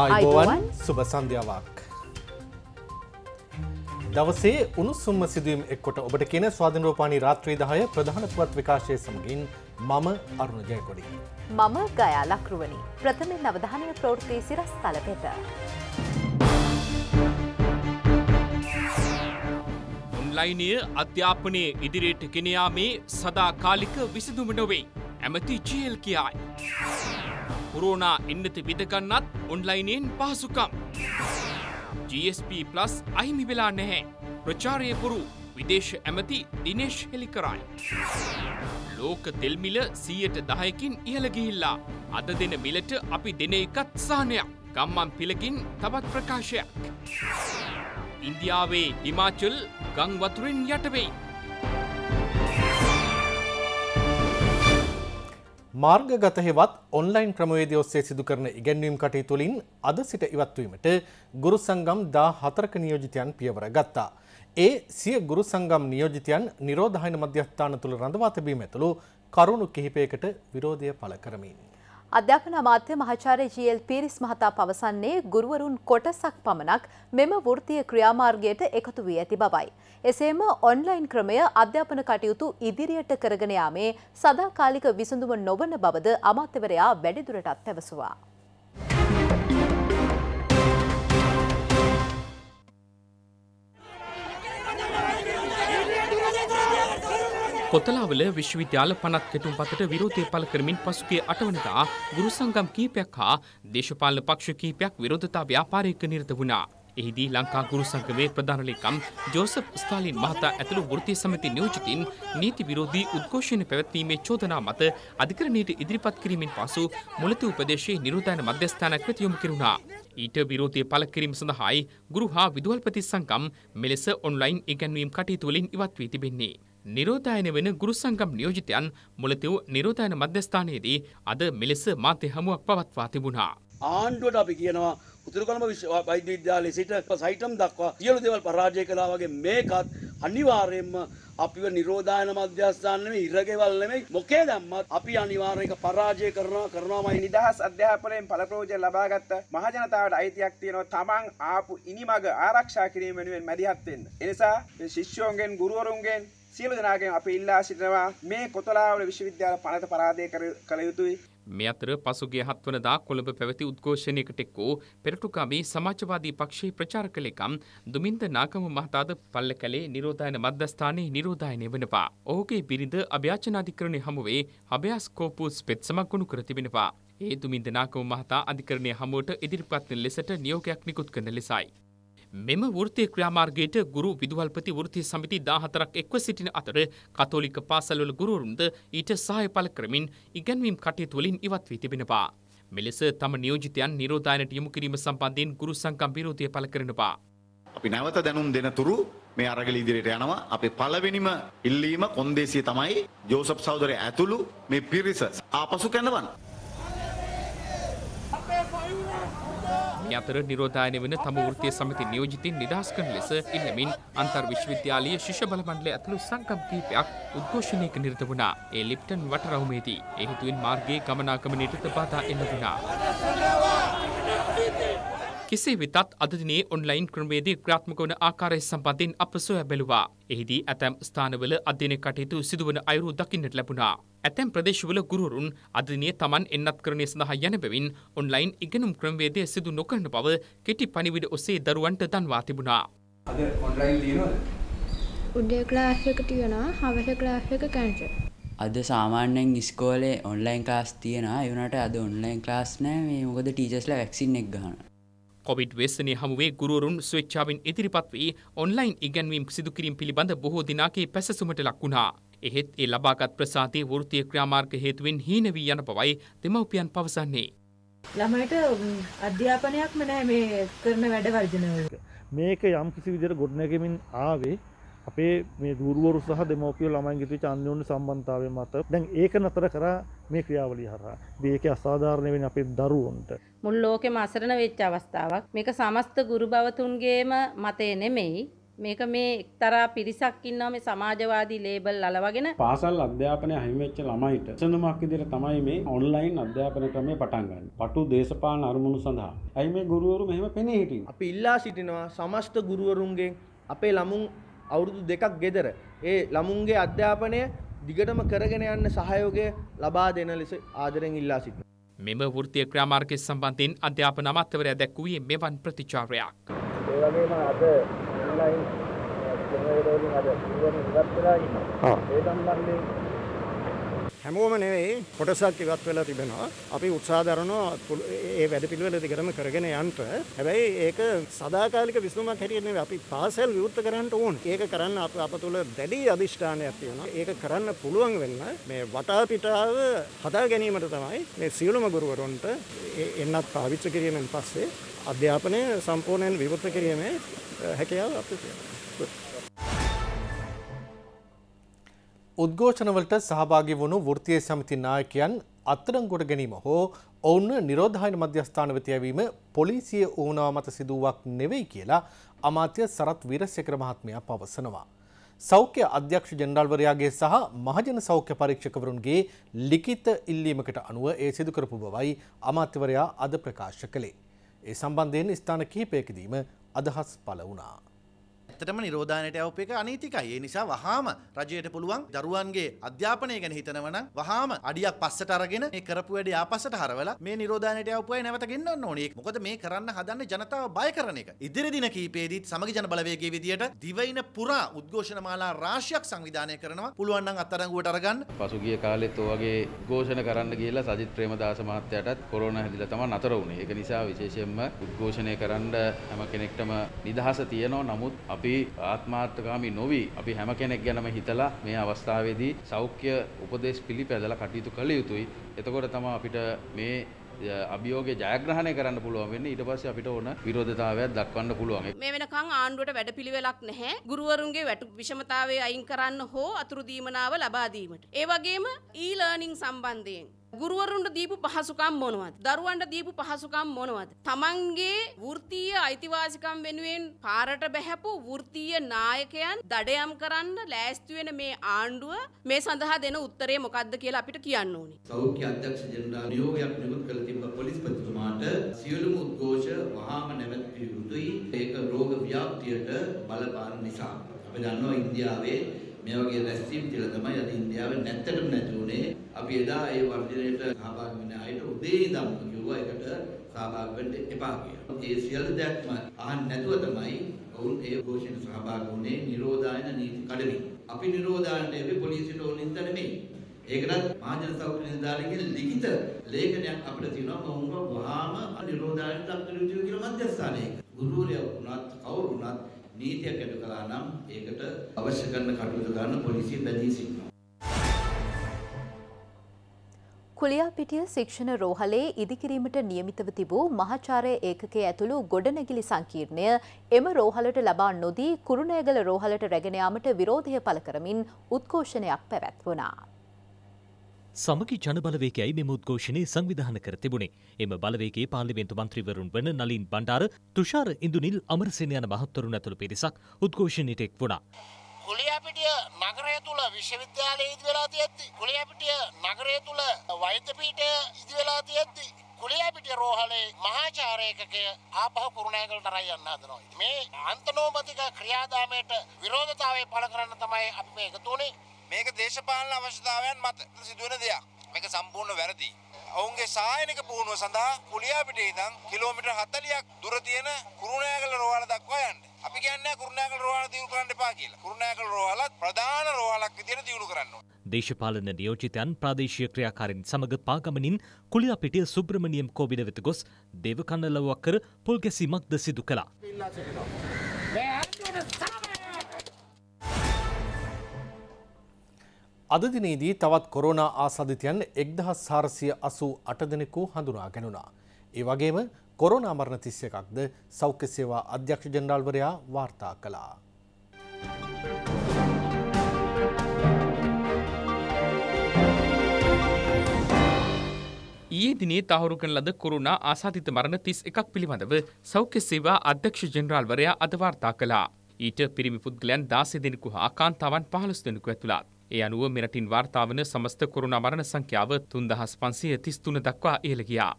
ආයිබෝවන් සුබ සන්ධ්‍යාවක්. දවසේ උණුසුම්ම සිදුවීම් එක්කොට ඔබට කියන ස්වාධනරෝපානී රාත්‍රී දහය ප්‍රධාන පුවත් විකාශය සමගින් මම අරුණ ජයකොඩි. මම ගයා ලක්රුවනි ප්‍රථමෙන් අවධානය ප්‍රෝෘතිය සිරස් තල පෙත. ඔන්ලයිනය අධ්‍යාපනය ඉදිරියට ගෙනයාමේ සදාකාලික විසිදුම නොවෙයි ඇමති ජියල් කියායි. පුරෝණා එන්නත විදගන්නත් ඔන්ලයිනයෙන් පහසුකම්. GSP+ අහිමි වෙලා නැහැ. ප්‍රචාරය පුරු විදේශ ඇමති දිනේශ් හෙළි කරයි. ලෝක තෙල්මිල සීයට දහයකින් ඉහළගිහිල්ලා. අද දෙන මිලට අපි දෙන එකත් සානයක් ගම්මන් පිලකින් තවත් ප්‍රකාශයක්. ඉන්දියාවේ හිමාචල් ගංවතුරෙන් යටවෙයි. මාර්ගගත හෙවත් ඔන්ලයින් ක්‍රමවේදය ඔස්සේ සිදු කරන ඉගැන්වීම් කටයුතු වලින් අද සිට ඉවත්වීමට ගුරු සංගම් 14ක නියෝජිතයන් පියවර ගත්තා. ඒ සිය ගුරු සංගම් නියෝජිතයන් නිරෝධායන මධ්‍යස්ථාන තුල රඳවා තැබීම ඇතුළු කරුණු කිහිපයකට විරෝධය පළ කරමින් අධ්‍යාපන අමාත්‍ය මහාචාර්ය ජීඑල් පීරිස් මහතා පවසන්නේ ගුරුවරුන් කොටසක් පමණක් මෙම වෘත්තීය ක්‍රියාමාර්ගයට එකතු වී ඇති බවයි. එසේම ඔන්ලයින් ක්‍රමය අධ්‍යාපන කටයුතු ඉදිරියට කරගෙන යාමේ සදාකාලික විසඳුම නොවන බවද අමාත්‍යවරයා වැඩිදුරටත් පැවසුවා. කොතලාවල විශ්වවිද්‍යාල පනත් කෙටුම් පතට විරෝධය පල කරමින් පසුගේ අටවනදා ගුරු සංගම් කීපයක් හා දේශපාල පක්ෂ කීපයක් විරෝධතා ව්‍යාපාරයක නිර්ත වුණා. එහිදී ලංකා ගුරු සංගමේ ප්‍රධානලේකම් ජෝසප් ස්ථාලින් මහතා ඇතුළු වෘත්තීය සමිති නියෝජිතින් නීති විරෝධී උද්ඝෝෂණ පැවැත්වීමේ චෝදනා මත අධිකරණයට ඉදිරිපත් කිරීමෙන් පසු මුලති උපදේශයේ නිරුදාන මධ්‍යස්ථාන ක්‍රති යොමු කෙරුණා. ඊට විරෝධය පළ කිරීම සඳහායි ගුරු හා විදුහල්පති සංගම් මෙලෙස ඔන්ලයින් ඉගැන්වීම් කටයුතු වලින් ඉවත් වී තිබෙන්නේ. නිරෝධායන වෙන ගුරු සංගම් නියෝජිතයන් මුලතිව් නිරෝධායන මධ්‍යස්ථානයේදී අද මෙලෙස මාධ්‍ය හමුවක් පවත්වා තිබුණා. ආණ්ඩුවට අපි කියනවා උතුරුකළඹ වෛද්‍ය විද්‍යාලයේ සිට සයිටම් දක්වා සියලු දේවල් පරාජය කළා වගේ මේකත් අනිවාර්යයෙන්ම අපිව නිරෝධායන මධ්‍යස්ථාන නෙමෙයි ඉරගෙවල් නෙමෙයි මොකේ දැම්මත් අපි අනිවාර්යයෙන් ඒක පරාජය කරනවා කරනවාමයි නිදහස් අධ්‍යාපනයෙන් පළප්‍රයෝජන ලබාගත් මහජනතාවට අයිතියක් තියෙනවා තමන් ආපු ඉනිමග ආරක්ෂා කිරීම වෙනුවෙන් මැදිහත් වෙන්න. ඒ නිසා මේ ශිෂ්‍යෝන්ගෙන් ගුරුවරුන්ගෙන් සියලු දෙනාගෙන් අපි ඉල්ලා සිටිනවා මේ කොතලාවල විශ්වවිද්‍යාල පනත පරාදය කළ යුතුයි. මේ අතර පසුගේ හත්වනදා කොළඹ පැවති උද්ඝෝෂණයකට එක් වූ පෙරටුකාමේ සමාජවාදී පක්ෂයේ ප්‍රචාර කළේකම් දුමින්ද නාගම මහතාද පල්ලකලේ නිරෝධායන මධ්‍යස්ථානයේ නිරෝධායනය වනවා. ඔහුගේ බිරිඳ අභ්‍යාචනාධිකරණය හමුවේ අභ්‍යාස් කෝපූස් පෙත්සමක් ගොනු කර තිබෙනවා. ඒ දුමින්ද නාගම මහතා අධිකරණය හමුවට ඉදිරිපත් ලෙසට නියෝගයක් නිකුත් කරන ලෙසයි. මෙම වෘත්තීය ක්‍රියාමාර්ගයට ගුරු විදුහල්පති වෘත්තීය සමිති 14ක් එක්ව සිටින අතර කතෝලික පාසල්වල ගුරුවරුන්ද ඊට සහාය පළ කරමින් ඉගැන්වීම් කටයුතු වලින් ඉවත් වී තිබෙනවා. මෙලෙස තම නියෝජිතයන් නිරෝධායනට යොමු කිරීම සම්බන්ධයෙන් ගුරු සංගම් විරෝධය පළ කරනවා. අපි නැවත දැනුම් දෙනතුරු මේ අරගල ඉදිරියට යනවා. අපේ පළවෙනිම ඉල්ලීම කොන්දේසිය තමයි ජෝසප් සහෝදරය ඇතුළු මේ පිරිස ආපසු කැඳවන්න. මේ අතර නිරෝධායන වන තම වෘත්තීය සමිති නියෝජිතින් නිදහස් කරන ලෙස ඉල්ලමින් අන්තර් විශ්වවිද්‍යාලීය ශිෂ්‍ය බල මණ්ඩලය ඇතුළු සංගම් කිහිපයක් උද්ඝෝෂණයක නිරත වුණා. ඒ ලිප්ටන් වටරවුමේදී ඒ හේතුවෙන් මාර්ගයේ ගමනාගමනයටද බාධා එල්ල වුණා. කෙසේ වෙතත් අද දිනේ ඔන්ලයින් ක්‍රමවේදී ක්‍රියාත්මක වන ආකාරය සම්බන්ධයෙන් අප සොයා බැලුවා. එහිදී ඇතැම් ස්ථානවල අධ්‍යයන කටයුතු සිදුවන අයුරු දකින්නට ලැබුණා. ඇතැම් ප්‍රදේශවල ගුරුවරුන් අද දිනේ Taman එන්නත් කරණය සඳහා යන බැවින් ඔන්ලයින් ඉගෙනුම් ක්‍රමවේදය සිදු නොකරන බව කෙටි පණිවිඩ ඔස්සේ දරුවන්ට දන්වා තිබුණා. අද ඔන්ලයින් දිනවද? උදේ ක්ලාස් එක තියෙනවා හවස ක්ලාස් එක කැන්සල්. අද සාමාන්‍යයෙන් ඉස්කෝලේ ඔන්ලයින් ක්ලාස් තියෙනවා ඒ වුණාට අද ඔන්ලයින් ක්ලාස් නැහැ මේ මොකද ටීචර්ස්ලා වැක්සින් එක ගහනවා. කොවිඩ් වෙස්සනය හමුවේ ගුරුවරුන් ස්වේච්ඡාවෙන් ඉදිරිපත් වී ඔන්ලයින් ඉගැන්වීම් සිදුකිරීම් පිළිබඳ බොහෝ දිනාගේ පැසසුමට ලක්වුණා. එහෙත් ඒ ලබාගත් ප්‍රසාදයේ වෘත්තීය ක්‍රියාමාර්ග හේතුවෙන් හීන වී යන බවයි දෙමව්පියන් පවසන්නේ. ළමයිට අධ්‍යාපනයක්ම නැහැ මේ කරන වැඩ වර්ජනවල. මේක යම් කිසි විදිහට ගොඩනැගෙමින් ආවේ අපේ මේ දුරුවරු සහ දෙමෝපිය ළමයින් ගෙතු චන්්‍යෝන් සම්බන්ධාවය මත දැන් ඒක නතර කර මේ ක්‍රියාවලි හරහා මේක අසාධාරණය වෙන අපේ දරුවන්ට මුල් ලෝකෙම අසරණ වෙච්ච අවස්ථාවක් මේක සමස්ත ගුරු භවතුන්ගේම මතය නෙමෙයි මේක මේ එක්තරා පිරිසක් ඉන්නවා මේ සමාජවාදී ලේබල් අලවගෙන පාසල් අධ්‍යාපනය අහිමි වෙච්ච ළමයිට සනමක් විදිහට තමයි මේ ඔන්ලයින් අධ්‍යාපන ක්‍රමය පටන් ගන්න. පටු දේශපාලන අරමුණු සඳහා. ඇයි මේ ගුරුවරු මෙහෙම පෙනී හිටින්නේ? අපි ඉල්ලා සිටිනවා සමස්ත ගුරුවරුන්ගෙන් අපේ ළමුන් අවුරුදු දෙකක් ගෙදර ඒ ළමුන්ගේ අධ්‍යාපනය දිගටම කරගෙන යන්න සහයෝගය ලබා දෙන ලෙස ආදරෙන් ඉල්ලා සිටින. මෙම වෘත්තිය ක්‍රාමාර්ගය සම්බන්ධයෙන් අධ්‍යාපන අමාත්‍යවරය දැක්වුවේ මෙවන් ප්‍රතිචාරයක්. ඒ වගේම අද ඔන්ලයින් ජනරේටර් වලින් අද ඉවත් වෙලා ඉන්නවා. ඒ සම්බන්ධයෙන් හැමෝම නෙවෙයි කොටසක් ඉවත් වෙලා තිබෙනවා. අපි උත්සාහ දරනවා ඒ වැඩපිළිවෙල දිගටම කරගෙන යන්න. හැබැයි ඒක සදාකාලික විසඳුමක් හැටියට නෙවෙයි අපි පාසල් විවෘත කරන්න ඕන. ඒක කරන්න අප අප තුළ දැඩි අදිෂ්ඨානයක් තියෙනවා. ඒක කරන්න පුළුවන් වෙන්න මේ වටා පිටාව හදා ගැනීමට තමයි මේ සියලුම ගුරුවරුන්ට එන්නත් පාවිච්චි කිරීමෙන් පස්සේ අධ්‍යාපනය සම්පූර්ණයෙන් විවෘත කිරීමේ හැකියාව අපිට තියෙනවා. උද්ඝෝෂණවලට සහභාගි වුණු වෘත්තීය සමිති නායකයන් අත්අඩංගුවට ගැනීම හෝ ඔවුන් නිරෝධායන මධ්‍යස්ථාන වෙත යැවීම පොලිසිය ඕනාව මත සිදුවක් නෙවෙයි කියලා අමාත්‍ය සරත් වීරසේකර මහත්මයා පවසනවා. සෞඛ්‍ය අධ්‍යක්ෂ ජෙනරාල්වරයාගේ සහ මහජන සෞඛ්‍ය පරීක්ෂකවරුන්ගේ ලිඛිත ඉල්ලීමකට අනුව ඒ සිදු කරපු බවයි අමාත්‍යවරයා අද ප්‍රකාශ කළේ. ඒ සම්බන්ධයෙන් ස්ථාන කිහිපයකදීම අදහස් පළ වුණා. ඇත්තටම නිරෝධානයට යවපු එක අනීතිකයි. ඒ නිසා වහාම රජයට පුළුවන් දරුවන්ගේ අධ්‍යාපනය ගැන හිතනවනම් වහාම අඩියක් පස්සට අරගෙන මේ කරපු වැඩේ ආපස්සට හරවලා මේ නිරෝධානයට යවපු අය නැවත ගෙන්නන්න ඕනේ. මොකද මේ කරන්න හදන්නේ ජනතාව බය කරන එක. ඉදිරි දින කීපෙදීත් සමගි ජන බලවේගයේ විදියට දිවයින පුරා උද්ඝෝෂණ මාලා රාශියක් සංවිධානය කරනවා. පුළුවන් නම් අත්අඩංගුවට අරගන්න. පසුගිය කාලෙත් ඔයගේ උද්ඝෝෂණ කරන්න ගිහලා සජිත් ප්‍රේමදාස මහත්තයාටත් කොරෝනා හැදිලා තමයි නතර වුණේ. ඒක නිසා විශේෂයෙන්ම උද්ඝෝෂණය කරන්න හැම කෙනෙක්ටම නිදහස තියෙනවා. නමුත් අපි අපි ආත්මාර්ථකාමී නොවි අපි හැම කෙනෙක් ගැනම හිතලා මේ අවස්ථාවේදී සෞඛ්‍ය උපදේශ පිළිපැදලා කටයුතු කළ යුතුයි. එතකොට තමයි අපිට මේ අභියෝගේ ජයග්‍රහණය කරන්න පුළුවන් වෙන්නේ ඊට පස්සේ අපිට ඕන විරෝධතාවයක් දක්වන්න පුළුවන්. මේ වෙනකන් ආණ්ඩුවට වැඩපිළිවෙලක් නැහැ. ගුරුවරුන්ගේ වැටු විෂමතාවය අයින් කරන්න හෝ අතුරු දීමනාව ලබා දීමට. ඒ වගේම e-learning සම්බන්ධයෙන් ගුරුවරුන්ට දීපු පහසුකම් මොනවද? දරුවන්ට දීපු පහසුකම් මොනවද? තමන්ගේ වෘත්තීය අයිතිවාසිකම් වෙනුවෙන් පාරට බැහැපු වෘත්තීය නායකයන් දඩයම් කරන්න ලෑස්ති වෙන මේ ආණ්ඩුව මේ සඳහා දෙන උත්තරේ මොකක්ද කියලා අපිට කියන්න ඕනේ. සෞඛ්‍ය අධ්‍යක්ෂ ජනරාල් නියෝගයක් නිකුත් කළ තිබ්බ පොලිස්පතිතුමාට සියලුම උද්ඝෝෂ වහාම නැවැත්විය යුතුයි. ඒක රෝග ව්‍යාප්තියට බලපාන නිසා. අපි දන්නවා ඉන්දියාවේ මේ වගේ රැස්වීම් කියලා තමයි අද ඉන්දියාවේ නැත්තටම නැති උනේ. අපි එදා ඒ වර්ධනයට සහභාගී වෙන අයට උදේ ඉඳන්ම කිව්වා ඒකට සහභාගී වෙන්න එපා කියලා. ඒ සියලු දැක්ම අහන්න නැතුව තමයි ඔවුන් ඒ ഘോഷයට සහභාගී වුණේ නිරෝධායන නීති කඩමින්. අපි නිරෝධායනට අපි පොලිසියට ඕන ඉඳ නෙමෙයි. ඒකටත් මහජන සෞඛ්‍ය නිලධාරියගේ ලිඛිත ලේඛනයක් අපිට තියෙනවා මොහොම වහාම නිරෝධායන දක්වන යුතුය කියලා මධ්‍යස්ථානයක. ගුරුවරයා වුණත් කවුරු වුණත් නීතියක් ඇති කළා නම් ඒකට අවශ්‍ය කරන කටයුතු කරන්න පොලිසිය බැදී සිටිනවා. කුලියාපිටිය ශික්ෂණ රෝහලේ ඉදිකිරීමට නියමිතව තිබූ මහාචාර්ය ඒකකයේ ඇතුළු ගොඩනැගිලි සංකීර්ණය එම රෝහලට ලබා නොදී කුරුණෑගල රෝහලට රැගෙන යාමට විරෝධය පළ කරමින් උද්ඝෝෂණයක් පැවැත්වුණා. සමගි ජනබලවේකයයි මෙම උද්ඝෝෂණය සංවිධාන කර තිබුණේ. එම බලවේගේ පාර්ලිමේන්තු මන්ත්‍රීවරුන් වන නලින් බණ්ඩාර, තුෂාර ඉඳුනිල්, අමරසේන යන මහත්වරුන් ඇතුළු පිරිසක් උද්ඝෝෂණයට එක් වුණා. කුලියපිටිය නගරය තුළ විශ්වවිද්‍යාලය ඉදි වෙලා තියෙද්දි කුලියපිටිය නගරය තුළ වෛද්‍ය පීඨය ඉදි වෙලා තියෙද්දි කුලියපිටිය රෝහලේ මහාචාර්යකකය ආපහු කුරුණෑගලට රයි යන්න හදනවා. මේ අන්තනෝමතික ක්‍රියාදාමයට විරෝධතාවය පළ කරන්න තමයි අපි මේ එකතු වුණේ. මේක දේශපාලන අවශ්‍යතාවයන් මත සිදුවන දෙයක්. මේක සම්පූර්ණ වැරදි. ඔවුන්ගේ සායනික පුහුණුව සඳහා කුලියාපිටේ ඉඳන් කිලෝමීටර් 40ක් දුර තියෙන කුරුණෑගල රෝහල දක්වා යන්න. අපි කියන්නේ කුරුණෑගල රෝහල දියුණු කරන්න එපා කියලා. කුරුණෑගල රෝහලත් ප්‍රධාන රෝහලක් විදිහට දියුණු කරන්න ඕන. දේශපාලන නියෝජිතයන් ප්‍රාදේශීය ක්‍රියාකාරීන් සමග පාගමනින් කුලියාපිටිය සුබ්‍රමණියම් කෝවිඩ වෙත ගොස් දේවකන්නලවක් කර පොල් ගැසීමක්ද සිදු කළා. අද දිනේදී තවත් කොරෝනා ආසාධිතයන් 1488 දෙනෙකු හඳුනා ගැනුණා. ඒ වගේම කොරෝනා මරණ 31ක්ද සෞඛ්‍ය සේවා අධ්‍යක්ෂ ජනරාල්වරයා වාර්තා කළා. ඊයේ දිනේ තහවුරු කරන ලද කොරෝනා ආසාධිත මරණ 31ක් පිළිබඳව සෞඛ්‍ය සේවා අධ්‍යක්ෂ ජනරාල්වරයා අද වාර්තා කළා. ඊට පිරිමි පුද්ගලයන් 16 දෙනෙකු හා කාන්තාවන් 15 දෙනෙකු ඇතුළත් ඒ අනුව මෙරටින් වාර්තාාවන සමස්ත කොරුණ මරණ සංඛ්‍යාව තුන්දහස් පන්සිය තිස්තුන දක්වා ඉහළගියා.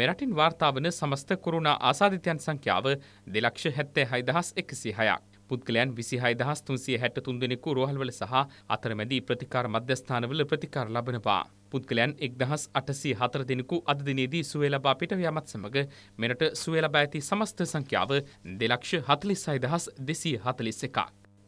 මෙරටින් වාර්තාාවන සමස්ත කොරුණ ආසාධිතයන් සංඛ්‍යාව දෙලක්ෂ හැත්තේ හයිදහස් එකසි හයක්. පුද්ගලයන් විසිහයි දහස් තුන්සිය හැට තුන්දෙනෙකු රෝහල්වල සහ අතරමැදී ප්‍රතිකාර මධ්‍යස්ථානවල ප්‍රතිකාර ලබනවා. පුද්ගලයන් එක් දහස් අටසී හතර දෙනෙකු අදදිනේදී සුවේ ලබා පිට යමත් සමඟ මෙරට සුවේ ලබා ඇති සමස්ත සංඛ්‍යාව දෙලක්ෂ හතලිස් අයිදහස් දෙසී හතලිස් එකක්.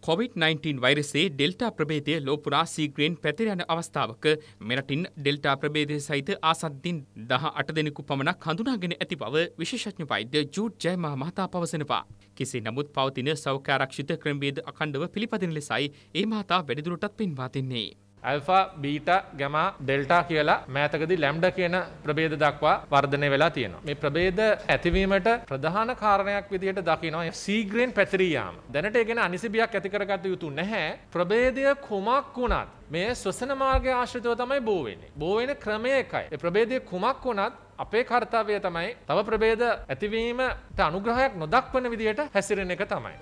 කොවිD-19 වෛරසේ ඩෙල්ටා ප්‍රභේදය ලෝපුරා සීග්‍රයෙන් පැතිර යන අවස්ථාවක මෙරටින් ඩෙල්ටා ප්‍රභේදය සහිත ආසද්දින් 18 දෙනෙකු පමණක් හඳුනාගෙන ඇති බව විශේෂඥ වෛද්‍ය ජූඩ් ජයමහ මහතා පවසනවා. කෙසේ නමුත් පවතින සෞඛ්‍යාරක්ෂිත ක්‍රමවේද අඛණ්ඩව පිළිපදින ලෙසයි ඒ මහතා වැඩිදුරටත් පින්වා දෙන්නේ. ඇල්ෆා බීට ගැමා ඩෙල්ටා කියලා මෑතකදී ලැම්ඩ කියන ප්‍රභේද දක්වා වර්ධනය වෙලා තියෙනවා. මේ ප්‍රභේද ඇතිවීමට ප්‍රධාන කාරණයක් විදිහට දකිනවා සීග්‍රයෙන් පැතිරී යාම. දැනට ඒ ගැන අනිසිබියක් ඇති කරගත යුතු නැහැ. ප්‍රභේදය කුමක් වුණත් මේ ශ්වසන මාර්ගය ආශ්‍රිතව තමයි බෝ වෙන්නේ. බෝ වෙන ක්‍රමය එකයි. ඒ ප්‍රභේදය කුමක් වුණත් අපේ කාර්යය තමයි තව ප්‍රභේද ඇතිවීමට අනුග්‍රහයක් නොදක්වන විදිහට හැසිරෙන එක තමයි.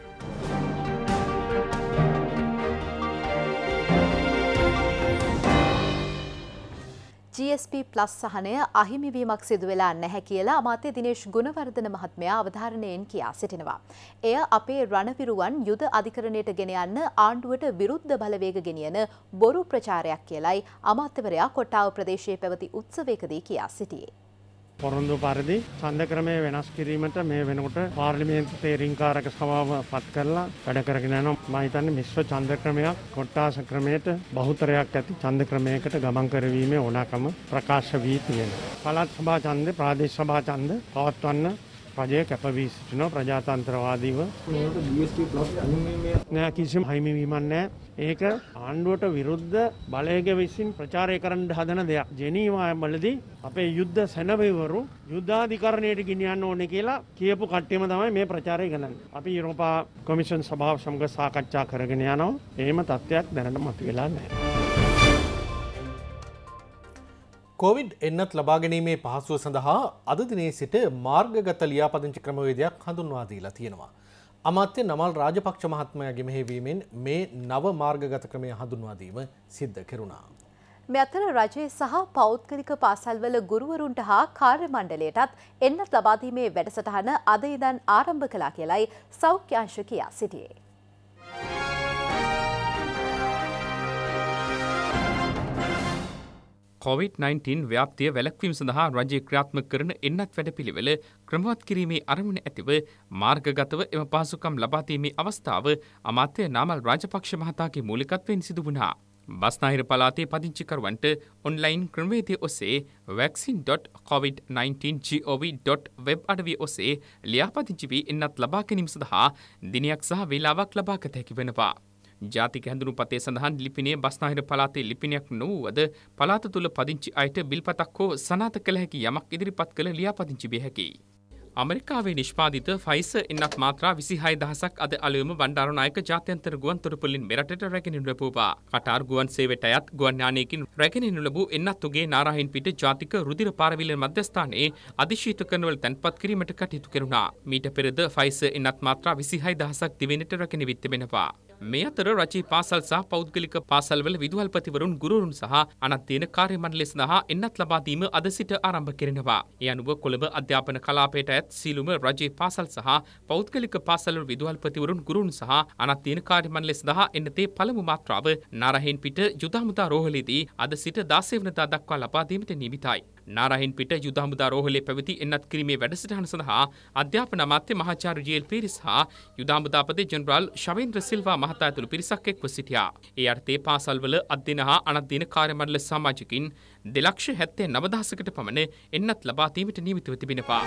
GSP ප්ලස් සහනය අහිමිවීමක් සිදුවෙලා නැහැ කියලා අමාත්‍ය දිනේශ් ගුණවර්ධන මහත්මයා අවධාරණයෙන් කියා සිටිනවා. එය අපේ රණවිරුවන් යුද අධිකරණයට ගෙන යන්න ආණ්ඩුවට විරුද්ධ බලවේග ගෙනියන බොරු ප්‍රචාරයක් කියලයි අමාත්‍යවරයා කොට්ටාව ප්‍රදේශයේ පැවති උත්සවයකදී කියා සිටියේ. පොරොන්දු පරිදි ඡන්ද ක්‍රමය වෙනස් කිරීමට මේ වෙනකොට පාර්ලිමේන්තු තේරීංකාරක සභාව පත් කරලා වැඩ කරගෙන යනවා. මම හිතන්නේ මිශ්‍ර ඡන්ද ක්‍රමයක් කොට්ටාස ක්‍රමයට බහුතරයක් ඇති ඡන්ද ක්‍රමයකට ගමන් කරවීමේ ඕනකම ප්‍රකාශ වී තියෙනවා. පළාත් සභා ඡන්ද ප්‍රාදේශ සභා ඡන්ද පවත්වන්න රජය කැපවී සිටිනවා ප්‍රජාතන්ත්‍රවාදීව. නෑ කිසිම හයිමිවීමක් නෑ. ඒක ආණ්ඩුවට විරුද්ධ බලයක විසින් ප්‍රචාරය කරන්න හදන දෙයක්. ජෙනීවා වලදී අපේ යුද්ධ සැනවිවරු යුද්ධාධිකරණයට ගෙනියන්න ඕනේ කියලා කියපු කට්ටියම තමයි මේ ප්‍රචාරය ගලන්නේ. අපි යුරෝපා කොමිෂන් සභාව සමග සාකච්ඡා කරගෙන යනවා. එහෙම තත්ත්වයක් දැනට මතුවලා නැහැ. කොවිඩ් එන්නත් ලබාගැනීමේ පහසුව සඳහා අදදිනේ සිට මාර්ගගත ලියාපදිංචි ක්‍රමවේදයක් හඳුන්වාදීලා තියෙනවා. අමාත්‍ය නමල් රාජපක්ෂ මහත්මයගේ මෙහෙවීමෙන් මේ නව මාර්ගගත ක්‍රමය හඳුන්වාදීම සිද්ධ කෙරුණා. මෙ අතර රජය සහ පෞද්ගලික පාසල්වල ගුරුවරුන්ට හා කාර්ය මණ්ඩලයටත් එන්නත් ලබාදීමේ වැඩසටහන අද ඉදන් ආරම්භ කලා කියලයි සෞඛ්‍යංශ කියා සිටියේ. කොවිD-19 ව්‍යාප්තිය වැළැක්වීම සඳහා රජය ක්‍රියාත්මක කරන එන්නත් වැඩපිළිවෙල ක්‍රමවත් කිරීමේ අරමුණ ඇතිව මාර්ගගතව එම පහසුකම් ලබාදීමේ අවස්ථාව අමාත්‍ය නාමල් රාජපක්ෂ මහතාගේ මූලිකත්වයෙන් සිදු වුණා. බස්නාහිර පලාතේ පදිංචිකරුවන්ට ඔන්ලයින් ක්‍රමවේදය ඔස්සේ vaccine.covid19.gov.web අඩවිය ඔස්සේ ලියාපදිංචි වී එන්නත් ලබා ගැනීම සඳහා දිනයක් සහ වේලාවක් ලබාගත හැකි වෙනවා. ජාතික හැඳුණු පතේ සඳහන් ලිපිනේ බස්නාහිර පළාතේ ලිපිනයක් නොවූවද පළාත තුළ පදිංචි අයට බිල්පතක් හෝ සනාත කළ හැකි යමක් ඉදිරිපත් කළ ලියාපදිංචි බිය හැකියි. අමරිකාවේ නිෂ්පාදිත ෆයිස එන්නත් මාත්‍රා විසිහයි දහසක් අද අලුවම බණ්ඩාරනායක ජාත්‍යන්තර ගුවන් තොරපොලින් මෙරටට රැගෙනු ලැබුවා. කටාර් ගුවන් සේවයට අයත් ගුවන් යානයකින් රැගෙනු ලැබූ එන්නත්තුගේ නාරාහින් පිට ජාතික රුධිර පාරවිල මධ්‍යස්ථානයේ අධිශීත කරනවල තැන්පත් කිරීමට කටයුතු කෙරුණා. මීට පෙරද ෆයිස එන්නත් මාත්‍රා විසිහයි දහසක් දිවෙනට රැගෙන විත් තිබෙනවා. මේ අතර රජයේ පාසල් සහ පෞද්ගලික පාසල්වල විදුහල්පතිවරුන් ගුරුවරුන් සහ අනත්දීන කාර්යමණ්ඩලය සඳහා එන්නත් ලබා දීම අද සිට ආරම්භ කෙරෙනවා. ඒ අනුව කොළඹ අධ්‍යාපන කලාපයට ඇත් සීලුම රජයේ පාසල් සහ පෞද්ගලික පාසල්වල විදුහල්පතිවරුන් ගුරුවරුන් සහ අනත්දීන කාර්යමණ්ඩලය සඳහා එන්නතේ පළමු මාත්‍රාව නරහෙන් පිට යුදහමුදා රෝහලේදී අද සිට 16 වෙනිදා දක්වා ලබා දීමට නියමිතයි. නාරහින් පිට යුදහමුදා රෝහලේ පැවති එන්නත් කිරීමේ වැඩසටහන සඳහා අධ්‍යාපන අමාත්‍ය මහාචාර්ය ජීල් පීරිස් හා යුදහමුදාපති ජෙනරාල් ශවේන්ද්‍ර සිල්වා මහතා ඇතුළු පිරිසක් එක්ව සිටියා. ඒ යටතේ පාසල්වල අධ්‍යන හා අනධ්‍යන කාර්යමණ්ඩල සමාජකින් දෙලක්ෂ හැත්තේ නවදහසකට පමණ එන්නත් ලබා දීමට නියමිතව තිබෙනවා.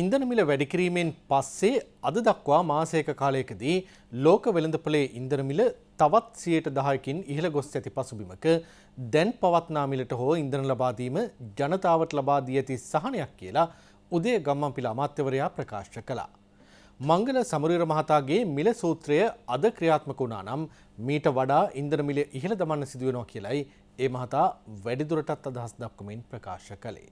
ඉන්ධන මිල වැඩිකිරීමෙන් පස්සේ අද දක්වා මාසයක කාලයකදී ලෝක වෙළඳපොලේ ඉන්ධන මිල තවත් සියයට දහයකින් ඉහළ ගොස් ඇති පසුබිමක දැන් පවත්නා මිලට හෝ ඉන්ධන ලබාදීම ජනතාවට ලබා දී ඇති සහනයක් කියලා උදේ ගම්මන්පිල අමාත්‍යවරයා ප්‍රකාශ කළා. මංගල සමරීර මහතාගේ මිල සූත්‍රය අද ක්‍රියාත්මක වුණා නම් මීට වඩා ඉන්දන මිල ඉහළ දමන්න සිදුවෙනවා කියලයි ඒ මහතා වැඩිදුරටත් අදහස් දක්වමින් ප්‍රකාශ කළේ.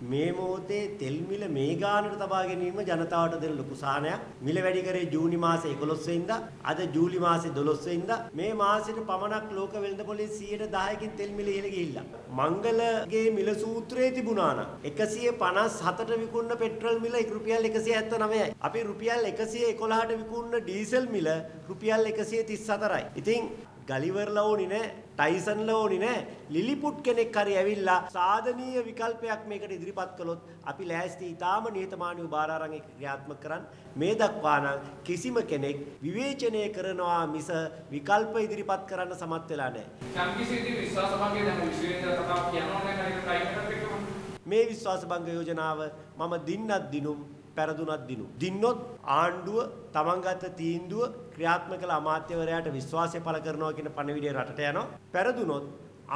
මේ මොහොතේ තෙල් මිල මේ ගානට තබා ගැනීම ජනතාවට දෙන ලොකු සාහනයක්. මිල වැඩි කරේ ජූනි මාසේ 11 වෙනිදා, අද ජූලි මාසේ 12 වෙනිදා මේ මාසෙට පමණක් ලෝක වෙළඳ පොලේ 110කින් තෙල් මිල ඉහළ ගිහිල්ලා. මංගලගේ මිල සූත්‍රයේ තිබුණා නම් 157ට විකුණන පෙට්‍රල් මිල රුපියල් 179යි. අපි රුපියල් 111ට විකුණන ඩීසල් මිල රුපියල් 134යි. ඉතින් ගලිවර්ලා වුණේ නෑ ටයිසන්ලා ඕනි නෑ. ලිලිපුට් කෙනෙක් හරි ඇවිල්ලා සාධනීය විකල්පයක් මේකට ඉදිරිපත් කළොත් අපි ලෑස්ති ඊටාම නිහතමානීව බාර අරන් ක්‍රියාත්මක කරන්න මේ දක්වා නම් කිසිම කෙනෙක් විවේචනය කරනවා මිස විකල්ප ඉදිරිපත් කරන්න සමත් වෙලා නෑ. සම්කිසි ඉදිරි විශ්වාස භංගය දැන් විශ්වවිද්‍යාල කතාව කියනවනේ කලින් ටයිම් එකකට මේ විශ්වාස භංග යෝජනාව මම දින්නක් දිනුම් පෙරදුනක් දිනු. දින්නොත් ආණ්ඩුව තමන් ගත තීන්දුව ක්‍රියාත්මක කළ අමාත්‍යවරයාට විශ්වාසය පළ කරනවා කියන පණිවිඩය රටට යනවා. පෙරදුනොත්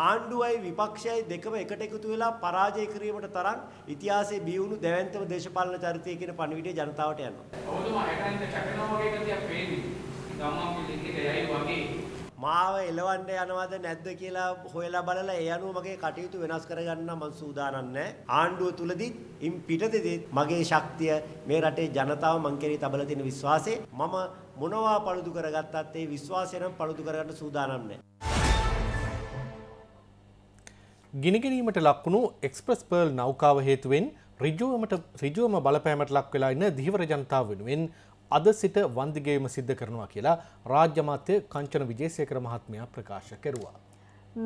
ආණ්ඩුවයි විපක්ෂයයි දෙකම එකට එකතු වෙලා පරාජය කිරීමට තරම් ඉතිහාසයේ බිහිවුණු දැවැන්තම දේශපාලන චරිතය කියන පණිවිඩය ජනතාවට යනවා. ඔව් තමයි හිතන්නේ චකනෝ වගේ දෙයක් වෙන්නේ. ගම්මන් පිළිගන්නේ යයි වගේ මාව එලවන්න යනවද නැද්ද කියලා හොයලා බලලා ඒ අනුව මගේ කටයුතු වෙනස් කරගන්න මම සූදානම් නැහැ. ආණ්ඩුව තුලදී ඉන් පිටතදීත් මගේ ශක්තිය මේ රටේ ජනතාව මං කෙරෙහි තබලා තියෙන විශ්වාසය මම මොනවා පළුදු කරගත්තත් ඒ විශ්වාසය නම් පළුදු කරගන්න සූදානම් නැහැ. ගිනිගැනීමට ලක්වුණු එක්ස්ප්‍රස් පර්ල් නෞකාව හේතුවෙන් ඍජුවම බලපෑමට ලක් වෙලා ඉන්න ධීවර ජනතාව වෙනුවෙන් අද සිට වන්දිගේම සිද්ධ කරනවා කියලා රාජ්‍ය මාත්‍ය කංචන විජේසේකර මහත්මයා ප්‍රකාශ කෙරුවා.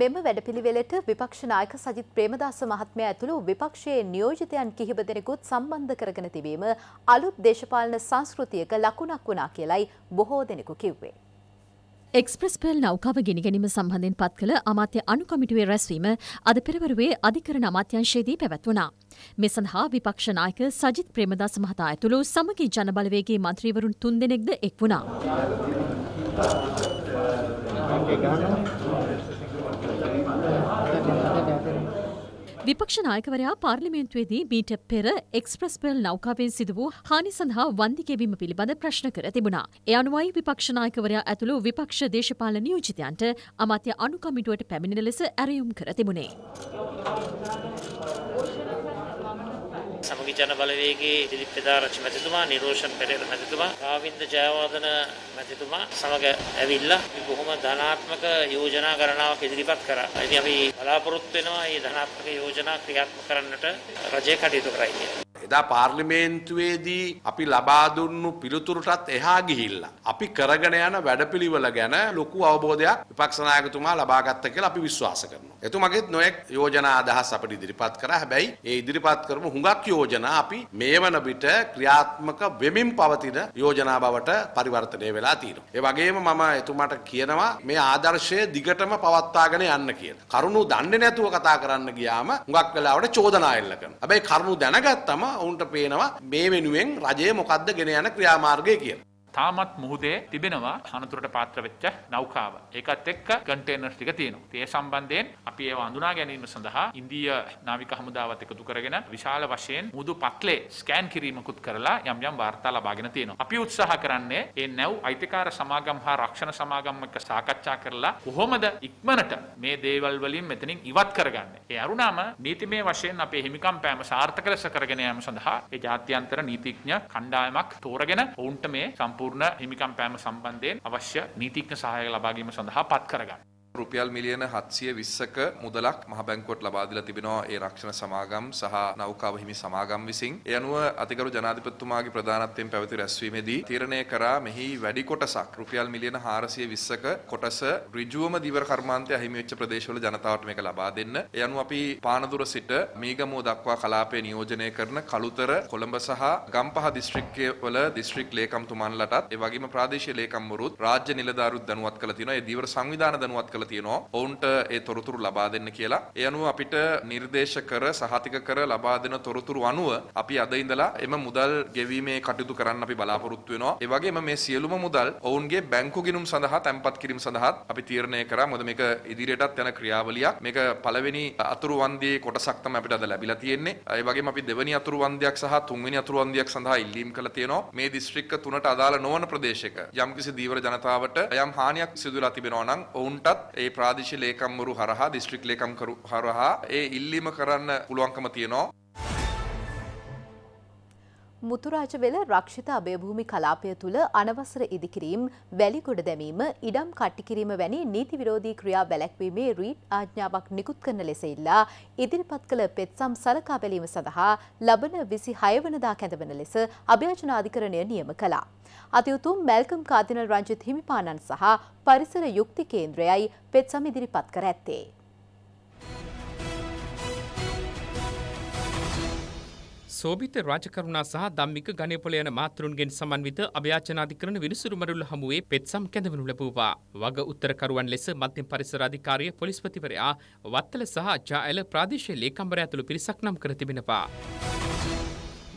මෙම වැඩපිළිවෙලට විපක්ෂ නායක සජිත් ප්‍රේමදාස මහත්මයා ඇතුළු විපක්ෂයේ නියෝජිතයන් කිහිප දෙනෙකුත් සම්බන්ධ කරගෙන තිබීම අලුත් දේශපාලන සංස්කෘතියක ලකුණක් වුණා කියලයි බොහෝ දෙනෙකු කිව්වේ. එක්ස්ප්‍රස් පෙල් නෞකාව ගෙනගැනීම සම්බන්ධෙන් පත් කළ අමාත්‍ය අනුකමිටුවේ රැස්වීම අද පෙරවරුවේ අධිකරණ අමාත්‍යංශයේදී පැවැත්වුණා. මේ සඳහා විපක්ෂ නායක සජිත් ප්‍රේමදාස මහතා ඇතුළු සමගි ජනබලවේගේ മന്ത്രിවරුන් තුන්දෙනෙක්ද එක් වුණා. විපක්ෂ නායකවරයා පාර්ලිමේන්තුවේදී මීට පෙර එක්ස්ප්‍රස්පෙල් නෞකාවෙන් සිදු වූ හානි සඳහා වන්දි ගෙවීම පිළිබඳ ප්‍රශ්න කර තිබුණා. ඒ අනුවයි විපක්ෂ නායකවරයා ඇතුළු විපක්ෂ දේශපාලන නියෝජිතයන්ට අමාත්‍ය අනුකමිටුවට පැමිණෙන ලෙස ඇරයුම් කර තිබුණේ. සමගි ජන බලවේගයේ දිලිප් පෙදාරච්චි මැතිතුමා, නිරෝෂන් පෙරේර මැතිතුමා, රාවින්ද ජයවර්ධන මැතිතුමා සමග ඇවිල්ලා බොහොම ධනාත්මක යෝජනා ගණනාවක් ඉදිරිපත් කරා. ඉතින් අපි බලාපොරොත්තු වෙනවා මේ ධනාත්මක යෝජනා ක්‍රියාත්මක කරන්නට රජය කටයුතු කරයි කියලා. එදා පාර්ලිමේන්තුවේදී අපි ලබා දුන්නු පිළිතුරටත් එහා ගිහිල්ලා අපි කරගෙන යන වැඩපිළිවෙල ගැන ලොකු අවබෝධයක් විපක්ෂ නායකතුමා ලබාගත්ත කියලා අපි විශ්වාස කරනවා. එතුමගෙත් නොඑක් යෝජනා අදහස් අපිට ඉදිරිපත් කරා. හැබැයි ඒ ඉදිරිපත් කරමු හුඟක් යෝජනා අපි මේවන විට ක්‍රියාත්මක වෙමින් පවතින යෝජනා බවට පරිවර්තනය වෙලා තියෙනවා. ඒ වගේම මම එතුමාට කියනවා මේ ආදර්ශය දිගටම පවත්වාගෙන යන්න කියලා. කරුණු දන්නේ නැතුව කතා කරන්න ගියාම හුඟක් වෙලාවට චෝදනා එල්ල කරනවා. හැබැයි කරුණු දැනගත්තම ඔවුන්ට පේනවා මේ වෙනුවෙන් රජය මොකද්ද ගෙන යන ක්‍රියාමාර්ගය කියලා. තාමත් මුහුදේ තිබෙනවා අනතුරට පාත්‍ර වෙච්ච නෞකාව. ඒකත් එක්ක කන්ටේනර්ස් ටික තියෙනවා. ඒ සම්බන්ධයෙන් අපි ඒව අඳුනා ගැනීම සඳහා ඉන්දීය නාවික හමුදාවත් එකතු කරගෙන විශාල වශයෙන් මුහුදු පත්ලේ ස්කෑන් කිරීමකුත් කරලා යම් යම් වාර්තා ලබාගෙන තියෙනවා. අපි උත්සාහ කරන්නේ මේ නැව් අයිතිකාර සමාගම් හා රක්ෂණ සමාගම් එක්ක සාකච්ඡා කරලා කොහොමද ඉක්මනට මේ දේවල් වලින් මෙතනින් ඉවත් කරගන්නේ. ඒ අරුණාම නීතිමය වශයෙන් අපේ හිමිකම් පෑම සාර්ථක ලෙස කරගෙන යාම සඳහා ඒ ජාත්‍යන්තර නීතිඥ කණ්ඩායමක් තෝරගෙන ඔවුන්ට මේ සම්පූර්ණ සම්පූර්ණ හිමිකම් පෑම සම්බන්ධයෙන් අවශ්‍ය නීතිඥ සහාය ලබා ගැනීම සඳහා පත් කරගන්න. රුපියල් මිලියන 720ක මුදලක් මහ බැංකුවට ලබා දීලා තිබෙනවා ඒ රක්ෂණ සමාගම් සහ නෞකාව හිමි සමාගම් විසින්. ඒ අනුව අතිගරු ජනාධිපතිතුමාගේ ප්‍රධානත්වයෙන් පැවති රැස්වීමේදී තීරණය කරා මෙහි වැඩි කොටසක් රුපියල් මිලියන 420ක කොටස ඍජුවම දීවර කර්මාන්තය හිමි වෙච්ච ප්‍රදේශවල ජනතාවට මේක ලබා දෙන්න. ඒ අනුව අපි පානදුර සිට මීගමුව දක්වා කලාපේ නියෝජනය කරන කලුතර කොළඹ සහ ගම්පහ දිස්ත්‍රික්කයේ වල දිස්ත්‍රික් ලේකම්තුමන්ලටත් ඒ වගේම ප්‍රාදේශීය ලේකම්වරුත් රාජ්‍ය නිලධාරීන් දනුවත් කළා තියෙනවා. ඒ දීවර සංවිධාන දනුවත් කළා කරලා තියෙනවා ඔවුන්ට ඒ තොරතුරු ලබා දෙන්න කියලා. ඒ අනුව අපිට නිර්දේශ කර සහතික කර ලබා දෙන තොරතුරු අනුව අපි අද ඉඳලා එම මුදල් ගෙවීමේ කටයුතු කරන්න අපි බලාපොරොත්තු වෙනවා. ඒ වගේම මේ සියලුම මුදල් ඔවුන්ගේ බැංකු ගිණුම් සඳහා තැන්පත් කිරීම සඳහාත් අපි තීරණය කරා. මොකද මේක ඉදිරියටත් යන ක්‍රියාවලියක්. මේක පළවෙනි අතුරු වන්දියේ කොටසක් තමයි අපිට අද ලැබිලා තියෙන්නේ. ඒ වගේම අපි දෙවෙනි අතුරු වන්දියක් සහ තුන්වෙනි අතුරු වන්දියක් සඳහා ඉල්ලීම් කළා තියෙනවා. මේ දිස්ත්‍රික්ක තුනට අදාළ නොවන ප්‍රදේශයක යම්කිසි දීවර ජනතාවට යම් හානියක් සිදුලා තිබෙනවා නම් ඔවුන්ටත් ඒ ප්‍රාදේශීය ලේකම්වරු හරහා දිස්ත්‍රික් ලේකම්කරු හරහා ඒ ඉල්ලීම කරන්න පුළුවන්කම තියෙනවා මුතුරාජවෙල රක්ෂිත අභයභූමි කලාපය තුළ අනවසර ඉදිකිරීම් වැලිකොඩ දැමීම ඉඩම් කට්ටිකිරීම වැනි නීති විරෝධී ක්‍රියා වැලැක්වීමේ රීට් ආඥාවක් නිකුත් කරන ලෙස ඉල්ලා ඉදිරිපත් කළ පෙත්සම් සලකා බැලීම සඳහා ලබන විසි හයවනදා කැඳවන ලෙස අභ්‍යාචනාධිකරණය නියම කළා. අතියුතුම් මැල්කම් කාදිනල් රංජිත් හිමිපාණන් සහ පරිසර යුක්ති කේන්ද්‍රයයි පෙත්සම් ඉදිරිපත් කර ඇත්තේ. සෝභිත රාජකරුණා සහ ධම්මික ගණේපොළ යන මාතෘන්ගෙන් සමන්විත අභයාචනාධිකරණ විනිසුරු මඩුල්ල හමුවේ පෙත්සම් කැඳවනු ලැබුවා. වග උත්තරකරුවන් ලෙස මධ්‍යම පරිසර අධිකාරිය පොලිස්පතිවරයා වත්තල සහ ජාඇල ප්‍රාදේශීය ලේකම්වරයා ඇතුළු පිරිසක් නම් කර තිබෙනවා.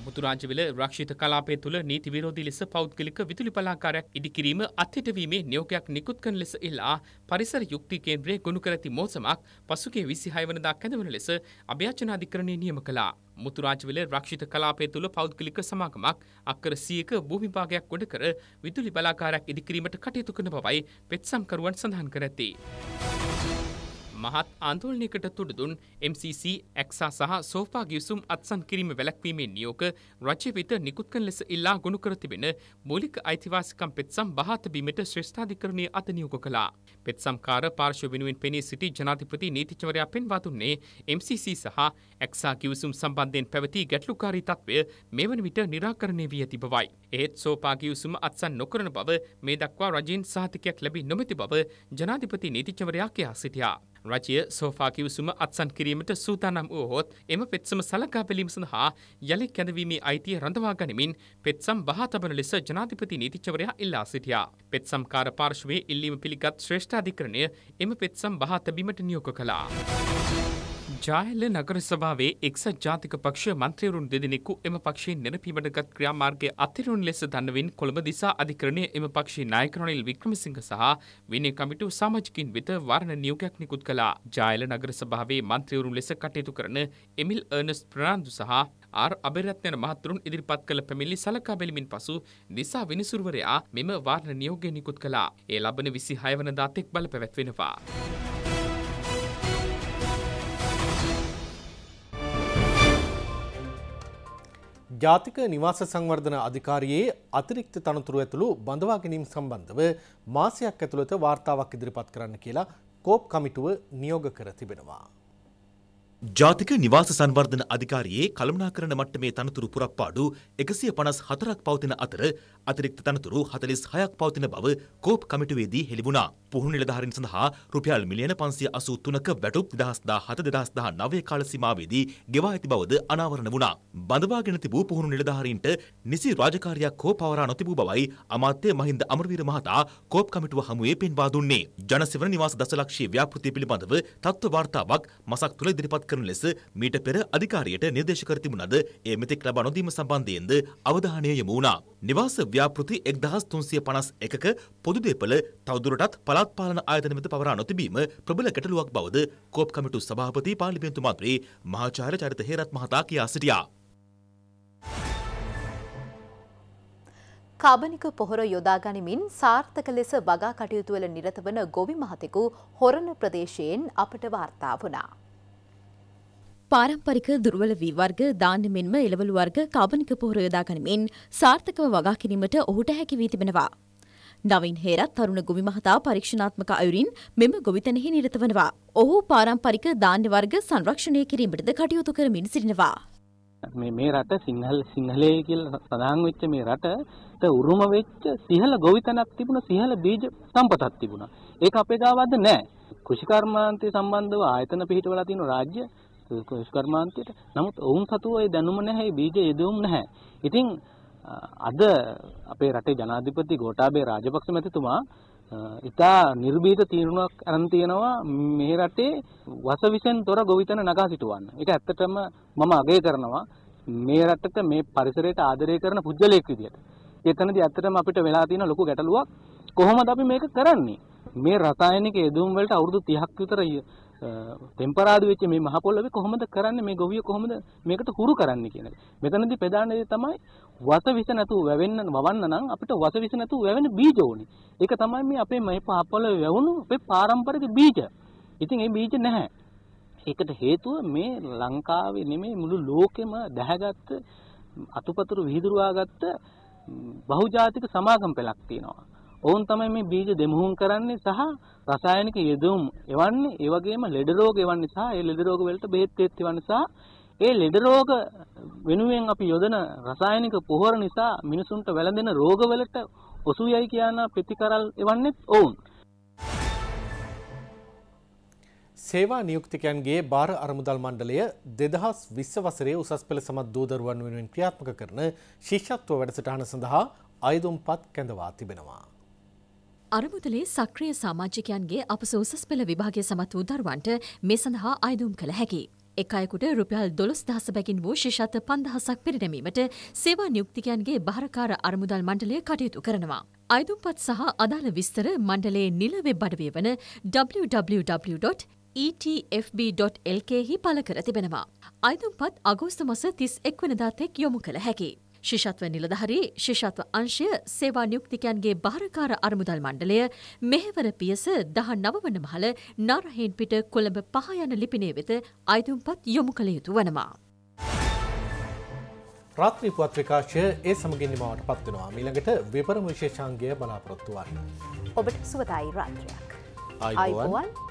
මුතුරාජවල රක්ෂිත කලාපය තුළ නීති විරෝධී ලෙස පෞද්ගලික විදුලි බලාකාරයක් ඉදිකිරීම අත්හිටවීමේ නියෝගයක් නිකුත් කරන ලෙස ඉල්ලා පරිසර යුක්ති කේන්ද්‍රයේ ගොනු කර ඇති මෝසමක් පසුගිය 26 වනදා කැඳවන ලෙස අභ්‍යාචනාධිකරණය නියම කළා. මුතුරාජවල රක්ෂිත කලාපය තුළ පෞද්ගලික සමාගමක් අක්කර 100ක භූමි භාගයක් ගොඩ කර විදුලි බලාකාරයක් ඉදිකිරීමට කටයුතු කරන බවයි පෙත්සම්කරුවන් සඳහන් කර ඇතේ. මහත් ආන්දෝලනයකට තුඩදුන් MCC ඇක්සා සහ සෝපා ගිවිසුම් අත්සන් කිරීම වැළැක්වීමේ නියෝක රජය වෙත නිකුත් කළ ලෙස ඉල්ලා ගොනු කර තිබෙන මූලික අයිතිවාසිකම් පෙත්සම් බහා තැබීමට ශ්‍රේෂ්ඨාධිකරණයේ අත නියෝග කළා. පෙත්සම්කාර පාර්ශ්ව වෙනුවෙන් පෙනී සිටි ජනාධිපති නීතිචවරයා පෙන්වා දුන්නේ MCC සහ ඇක්සා ගිවිසුම් සම්බන්ධයෙන් පැවති ගැටලුකාරී තත්ත්වය මෙවන විට निराකරණය වී ඇති බවයි. එහෙත් සෝපා ගිවිසුම අත්සන් නොකරන බව මේ දක්වා රජයෙන් සහතිකයක් ලැබී නොමැති බව ජනාධිපති නීතිචවරයා කියා සිටියා. රජය සෝෆා කිවිසුම අත්සන් කිරීමට සූදානම් වූහොත් එම පෙත්සම සලකා බැලීම සඳහා යළි කැඳවීමේ අයිතිය රඳවා ගනිමින් පෙත්සම් බහා තබන ලෙස ජනාධිපති නීතිචවරයා ඉල්ලා සිටියා. පෙත්සම්කාර පාර්ශවයේ ඉල්ලීම පිළිගත් ශ්‍රේෂ්ඨාධිකරණය එම පෙත්සම් බහා තැබීමට නියෝග කළා. ජායල නගරසභාවේ එක්සත් ජාතික පක්ෂ මන්ත්‍රීවරුන් දෙදෙනෙකු එම පක්ෂයෙන් නිරපීමටගත් ක්‍රියාමාර්ගය අතිරුන් ලෙස දන්නවින් කොළඹ දිසා අධිකරණය එම පක්ෂයේ නායක රනිල් වික්‍රමසිංහ සහ විනය කමිටු සමාජිකින් වෙත වර්ණ නියෝගයක් නිකුත් කළා. ජායල නගරසභාවේ මන්ත්‍රීවරුන් ලෙස කටයුතු කරන එමිල් අර්නස් ප්‍රනාන්දු සහ ආර් අබේරත්නන මහතුරුන් ඉදිරිපත් කළ පැමිණිලි සලකා බැලීමෙන් පසු දිසා විනිසුරුවරයා මෙම වර්ණ නියෝගය නිකුත් කළා. ඒ ලබන 26 වනදා තෙක් බල පැවැත්වෙනවා. ජාතික නිවාස සංවර්ධන අධිකාරියේ අතිරික්ත තනතුරු ඇතුළු බඳවා ගැනීම සම්බන්ධව මාසයක් ඇතුළත වාර්තාවක් ඉදිරිපත් කරන්න කියලා කෝප් කමිටුව නියෝග කර තිබෙනවා. ජාතික නිවාස සංවර්ධන අධිකාරියේ කළමනාකරණ මට්ටමේ තනතුරු පුරප්පාඩු 154ක් පවතින අතර අතිරික්ත තනතුරු 46ක් පවතින බව කෝප් කමිටුවේදී හෙළි වුණා. පුහුණු නිලධාරීන් සඳහා රුපියල් මිලියන 583ක වැටුප් 2017-2019 කාල සීමාවේදී ගෙවා ඇති බවද අනාවරණ වුණා. බඳවාගෙන තිබූ පුහුණු නිලධාරීන්ට නිසි රාජකාරියක් හෝ පවරා නොතිබූ බවයි අමාත්‍ය මහින්ද අමරවීර මහතා කෝප් කමිටුව හමුවේ පෙන්වා දුන්නේ. ජනසෙවන නිවාස දසලක්ෂයේ ව්‍යාපෘතිය පිළිබඳව තත්ත්ව වාර්තාවක් මසක් තුළ ඉදිරිපත් ඉදිරිපත් කරන ලෙස මීට පෙර අධිකාරියට නිර්දේශ කර තිබුණද ඒ මෙතෙක් ලබා නොදීම සම්බන්ධයෙන්ද අවධානය යොමු වුණා. නිවාස ව්‍යාපෘති 1351ක පොදු දේපළ තවදුරටත් පළාත් පාලන ආයතන වෙත පවරා නොතිබීම ප්‍රබල ගැටලුවක් බවද කෝප් කමිටු සභාපති පාර්ලිමේන්තු මන්ත්‍රී මහාචාර්ය චරිත හේරත් මහතා කියා සිටියා. කාබනික පොහොර යොදා ගනිමින් සාර්ථක ලෙස වගා කටයුතුවල නිරත වන ගොවි මහතෙකු හොරණ ප්‍රදේශයෙන් අපට වාර්තා වුණා. පාරම්පරික දුර්වල වී වර්ග දාන්න මෙන්ම එළවලු වර්ග කාබනික පොහොර යොදා ගනිමින් සාර්ථකව වගා කිරීමට ඔහුට හැකි වී තිබෙනවා. නවින් හේරත් තරුණ ගොවි මහතා පරීක්ෂණාත්මක අයුරින් මෙම ගොවිතැනෙහි නිරත වනවා. ඔහු පාරම්පරික දාන්න වර්ග සංරක්ෂණය කිරීමටද කටයුතු කරමින් සිටිනවා. මේ මේ රට සිංහල සිංහලයේ කියලා සඳහන් වෙච්ච මේ රටට උරුම වෙච්ච සිහල ගොවිතැනක් තිබුණා සිහල බීජ සම්පතක් තිබුණා. ඒක අපේ ගාවද නැහැ. කෘෂිකර්මාන්තය සම්බන්ධව ආයතන පිහිටවලා තියෙන රාජ්‍ය කෘෂිකර්මාන්තයට. නමුත් ඔවුන් සතුව ඒ දැනුම නැහැ, බීජ යෙදුම් නැහැ. ඉතින් අද අපේ රටේ ජනාධිපති ගෝඨාභය රාජපක්ෂ මැතිතුමා ඉතා නිර්භීත තීරණයක් අරන් තියෙනවා මේ රටේ වසවිසෙන් තොර ගොවිතැන නගා සිටවන්න. ඒක ඇත්තටම මම අගය කරනවා මේ රටට මේ පරිසරයට ආදරය කරන පුද්ගලයෙක් විදියට. එතනදී ඇත්තටම අපිට වෙලා තියෙන ලොකු ගැටලුවක් කොහොමද අපි මේක කරන්නේ? මේ රසායනික යෙදුම් වලට අවුරුදු 30ක් විතර ටෙම්පරාදු වෙච්ච මේ මහ පොළවේ කොහොමද කරන්නේ මේ ගොවිය කොහොමද මේකට හුරු කරන්නේ කියන එක. මෙතනදී ප්‍රධාන දේ තමයි වස විස නැතුව වැවෙන්න වවන්න නම් අපිට වස විස නැතුව වැවෙන බීජ ඕනේ. ඒක තමයි මේ අපේ මේ පහ පොළවේ වැවුණු අපේ පාරම්පරික බීජ. ඉතින් ඒ බීජ නැහැ. ඒකට හේතුව මේ ලංකාවේ නෙමෙයි මුළු ලෝකෙම දැහැගත්තු අතුපතුරු විහිදුරවාගත්ත බහුජාතික සමාගම් පෙළක් තියෙනවා. ඔවුන් තමයි මේ බීජ දෙමුහුම් කරන්නේ සහ රසායනික යෙදුම් එවන්නේ ඒ වගේම ලෙඩ රෝග එවන්නේ සහ ඒ ලෙඩ රෝග වලට බෙහෙත් තෙත් එවන්නේ සහ ඒ ලෙඩ රෝග වෙනුවෙන් අපි යොදන රසායනික පොහොර නිසා මිනිසුන්ට වැළඳෙන රෝග වලට ඔසුයයි කියන ප්‍රතිකරල් එවන්නේත් ඔවුන්. සේවා නියුක්තිකයන්ගේ බාර අරමුදල් මණ්ඩලය දෙදහස් විස්ස වසරේ උසස් පෙළ සමත් දූදරුවන් වෙනුවෙන් ක්‍රියාත්මක කරන ශිෂ්‍යත්ව වැඩසටහන සඳහා අයදුම්පත් කැඳවා තිබෙනවා. අරමුදලේ සක්‍රිය සාමාජිකයන්ගේ අපසෝසස් පෙළ විභාගය සමත් වූ දරුවන්ට මේ සඳහා අයදුම් කළ හැකි. එක් අයකුට රුපියල් දොළොස් දහස බැගින් වූ ශිෂත පන්දහසක් පිරිනැමීමට සේවා නියුක්තිකයන්ගේ බහරකාර අරමුදල් මණ්ඩලය කටයුතු කරනවා. අයදුම්පත් සහ අදාළ විස්තර මණ්ඩලයේ නිලවෙබ් අඩවිය වන www.etfb.lk හි පළ කර තිබෙනවා. අයදුම්පත් අගෝස්තු මස තිස් එක්වනදාතෙක් යොමු කළ හැකි. ශිෂත්ව නිලධහරි ශිෂත්ව අංශය සේවා නියුක්තිකයන්ගේ භාරකාර අරමුදල් මණ්ඩලය මෙහෙවර පියස දහ නවවන මහල නරහෙන් පිට කොළඹ පහයන ලිපිනේ වෙත අයිතුම්පත් යොමු කළ යුතු වනවා. රාත්‍රී පුවත් විකාශය ඒ සමගින් නිමාවට පත්වෙනවා මීළඟට විපරම විශේෂාන්ගේ බලාපොරොත්තුවන්. ඔබට සුවතායි රාත්‍රයක්. අයිබෝවන්.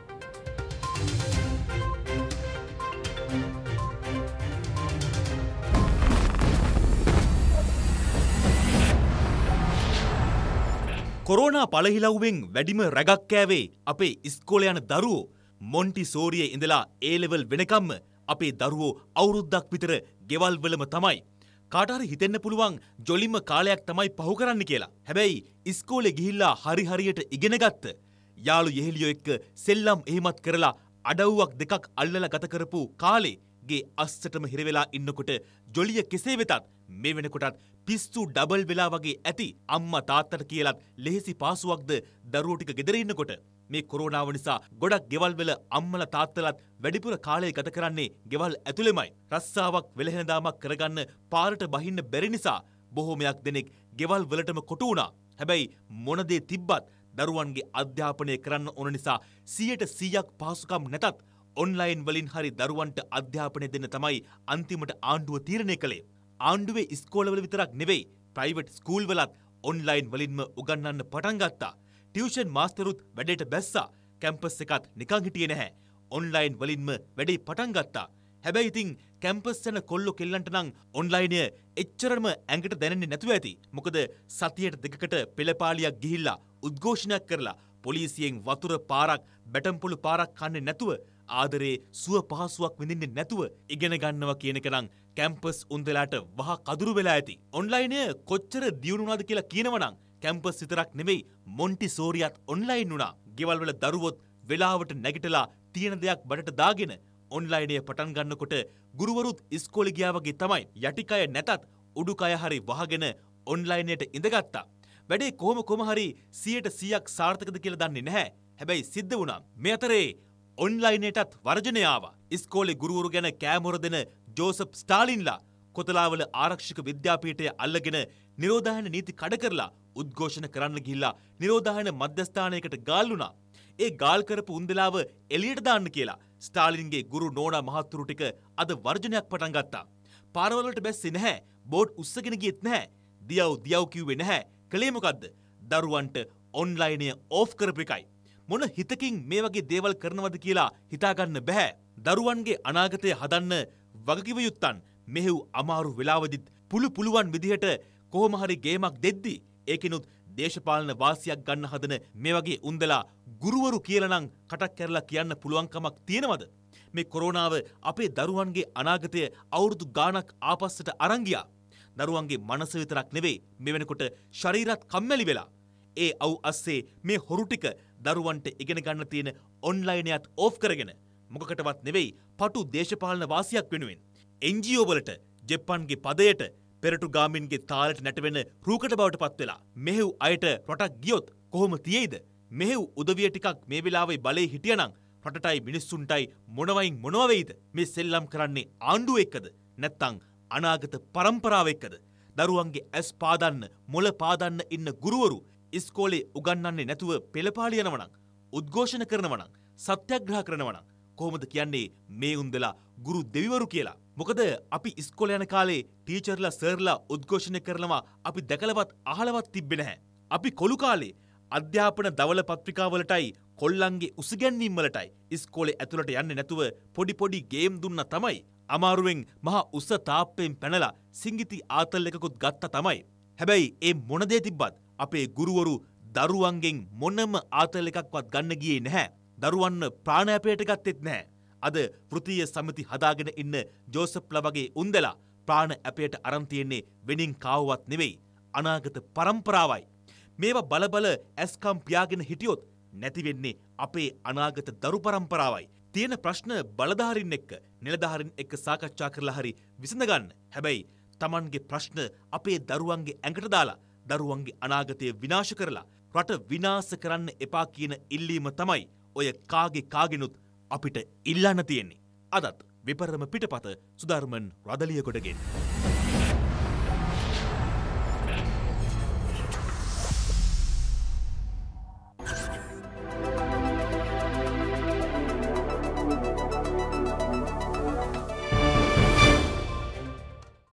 කොරෝනා පළහිලව්වෙන් වැඩිම රැගක් කෑවේ අපේ ඉස්කෝල යන දරුවෝ මොන්ටි සෝරියේ ඉඳලා ඒලෙවල් වෙනකම්ම අපේ දරුවෝ අවුරුද්දක් විතර ගෙවල් වලම තමයි. කාටහරි හිතෙන්න පුළුවන් ජොලිම කාලයක් තමයි පහු කරන්න කියලා. හැබැයි ඉස්කෝලේ ගිහිල්ලා හරි හරියට ඉගෙන ගත්ත යාළු යෙහෙළියෝ එක්ක සෙල්ලම් එහෙමත් කරලා අඩව්වක් දෙකක් අල්ලලා ගත කරපු කාලේ ගේ අස්සටම හිරවෙලා ඉන්නකොට ජොලිය කෙසේ වෙතත් මේ වෙනකොටත් පිස්සු ඩබල් වෙලා වගේ ඇති අම්මා තාත්තට කියලත් ලෙහෙසි පාසුවක්ද දරුවෝ ටික ගෙදර ඉන්නකොට මේ කොරෝනාව නිසා ගොඩක් ගෙවල් වල අම්මලා තාත්තලාත් වැඩිපුර කාලය ගත කරන්නේ ගෙවල් ඇතුළෙමයි. රස්සාවක් වෙලහෙන දාමක් කරගන්න පාරට බහින්න බැරි නිසා බොහෝමයක් දෙනෙක් ගෙවල් වලටම කොටු වුණා. හැබැයි මොන දේ තිබ්බත් දරුවන්ගේ අධ්‍යාපනය කරන්න ඕන නිසා 100%ක් පහසුකම් නැතත් ඔන්ලයින් වලින් හරි දරුවන්ට අධ්‍යාපනය දෙන්න තමයි අන්තිමට ආණ්ඩුව තීරණය කළේ. ආණ්ඩුවේ ඉස්කෝලවල විතරක් නෙවෙයි ප්‍රයිවට් ස්කූල් වලත් ඔන්ලයින් වලින්ම උගන්වන්න පටන් ගත්තා. ටියුෂන් මාස්ටරුත් වැඩට බැස්සා. කැම්පස් එකත් නිකන් හිටියේ නැහැ. ඔන්ලයින් වලින්ම වැඩේ පටන් ගත්තා. හැබැයි ඉතින් කැම්පස් යන කොල්ලෝ කෙල්ලන්ට නම් ඔන්ලයිනය එච්චරම ඇඟට දැනෙන්නේ නැතුව ඇති. මොකද සතියට දෙකකට පෙළපාලියක් ගිහිල්ලා උද්ඝෝෂණයක් කරලා පොලිසියෙන් වතුර පාරක් බැටම්පොළු පාරක් කන්නේ නැතුව ආදරේ සුව පහසුවක් විඳින්නේ නැතුව ඉගෙන ගන්නවා කියන එක නම් කැම්පස් උන්දලාට වහ කදුරු වෙලා ඇති. ඔන්ලයිනය කොච්චර දියුණුනාද කියලා කියනවනම් කැම්පස් සිතරක් නෙමෙයි මොන්ටි සෝරියත් ඔන්ලයින් වුණා. ගෙවල්වල දරුවොත් වෙලාවට නැගිටලා තියෙන දෙයක් බඩට දාගෙන ඔන්ලයිනය පටන් ගන්නකොට ගුරුවරුත් ඉස්කෝලේ ගියා වගේ තමයි. යටිකය නැතත් උඩුකය හරි වහගෙන ඔන්ලයිනයට ඉඳගත්තා. වැඩේ කොහොම කොහම හරි 100% සාර්ථකද කියලා දන්නේ නැහැ. හැබැයි සිද්ධ වුණා. මේ අතරේ ඔන්ලයිනයටත් වර්ජනය ආවා. ඉස්කෝලේ ගුරුවරු ගැන කෑමොර දෙන ජෝසප් ස්ටාලින්ලා කොතලාවල ආරක්ෂක විද්‍යාපීටය අල්ලගෙන නිරෝධායන නීති කඩ කරලා උද්ඝෝෂණ කරන්න ගිහිල්ලා නිරෝධායන මධ්‍යස්ථානයකට ගාල් වුණා. ඒ ගාල් කරපු උන්දලාව එළියට දාන්න කියලා ස්ටාලින්ගේ ගුරු නෝනා මහත්තුරු ටික අද වර්ජනයක් පටන් ගත්තා. පාරවලට බැස්සේ නැහැ. බෝට් උස්සගෙන ගියෙත් නැහැ. දියව් දියව් කිව්වේ නැහැ. කලේ මොකද්ද? දරුවන්ට ඔන්ලයිනය ඕෆ් කරපු එකයි. මොන හිතකින් මේ වගේ දේවල් කරනවද කියලා හිතාගන්න බෑ. දරුවන්ගේ අනාගතය හදන්න වගකිව යුත්තන් මෙහෙව් අමාරු වෙලාවදිත් පුළු පුළුවන් විදිහට කොහොමහරි ගේමක් දෙද්දි ඒකෙනුත් දේශපාලන වාසියක් ගන්න හදන මේ වගේ උන්දලා ගුරුවරු කියලනම් කටක් කැරලා කියන්න පුළුවන්කමක් තියෙනවද මේ කොරෝනාව අපේ දරුවන්ගේ අනාගතය අවුරුදු ගාණක් ආපස්සට අරංගියා දරුවන්ගේ මනස විතරක් නෙවෙයි මේ වෙනකොට ශරීරත් කම්මැලි වෙලා ඒ අව් අස්සේ මේ හොරු ටික දරුවන්ට ඉගෙන ගන්න තියෙන ඔන්ලයිනයත් ඕෆ් කරගෙන මොකකටවත් නෙවෙයි පටු දේශපාලන වාසියක් වෙනුවෙන්. එන්ජියෝවලට ජෙප්පන්ගේ පදයට පෙරටු ගාමින්ගේ තාලට නැටවෙන රූකට බවට පත්වෙලා මෙහෙව් අයට රටක් ගියොත් කොහොම තියෙයිද මෙහෙව් උදවිය ටිකක් මේ වෙලාවේ බලේ හිටියනම් රටටයි මිනිස්සුන්ටයි මොනවයින් මොනවවෙයිද මේ සෙල්ලම් කරන්නේ ආණ්ඩුව එක්කද නැත්තං අනාගත පරම්පරාව එක්කද දරුවන්ගේ ඇස් පාදන්න මොල පාදන්න ඉන්න ගුරුවරු ඉස්කෝලේ උගන්නන්නේ නැතුව පෙළපාලියනවනං උද්ඝෝෂණ කරනවනං සත්‍යග්‍රහ කරනවනං කොහොමද කියන්නේ මේ උන්දලා ගුරු දෙවිවරු කියලා. මොකද අපි ඉස්කොල යන කාලේ ටීචර්ලා සර්ලා උද්ඝෝෂණය කරනවා අපි දැකලවත් අහලවත් තිබ්බෙ නැහැ. අපි කොළු කාලේ අධ්‍යාපන දවල පත්‍රිකාවලටයි කොල්ලන්ගේ උසගැන්වීම් වලටයි ඉස්කෝලේ ඇතුළට යන්නේ නැතුව පොඩි පොඩි ගේම් දුන්නා තමයි. අමාරුවෙන් මහා උස තාප්පෙන් පැනලා සිංගිති ආතල් එකකුත් ගත්තා තමයි. හැබැයි ඒ මොන දේ තිබ්බත් අපේ ගුරුවරු දරුවන්ගෙන් මොනම ආතල් එකක්වත් ගන්න ගියේ නැහැ. දරුවන්න ප්‍රාණයපයට ගත්තෙත් නෑ. අද ෘතිය සමති හදාගෙන ඉන්න ජෝසප්ල වගේ උන්දලා ප්‍රාණ ඇපයට අරන්තියෙන්නේ වෙනින් කාවවත් නෙවෙයි. අනාගත පරම්පරාවයි. මේවා බලබල ඇස්කම් පියාගෙන හිටියොත් නැතිවෙන්නේ අපේ අනාගත දරු පරම්පරාවයි. තියෙන ප්‍රශ්න බලධාරින් එක්ක නිලධාරින් එක්ක සාකච්ඡා කරලා හරි විසඳගන්න. හැබැයි Tamanගේ ප්‍රශ්න අපේ දරුවන්ගේ ඇඟට දාලා දරුවන්ගේ අනාගතය විනාශ කරලා රට විනාශ කරන්න එපා කියන ඉල්ලීම තමයි ඔය කාගෙ කාගෙනුත් අපිට ඉල්ලන්න තියෙන්නේ. අදත් විපරම පිටපත සුධර්මන් රදලියකොටගෙන්.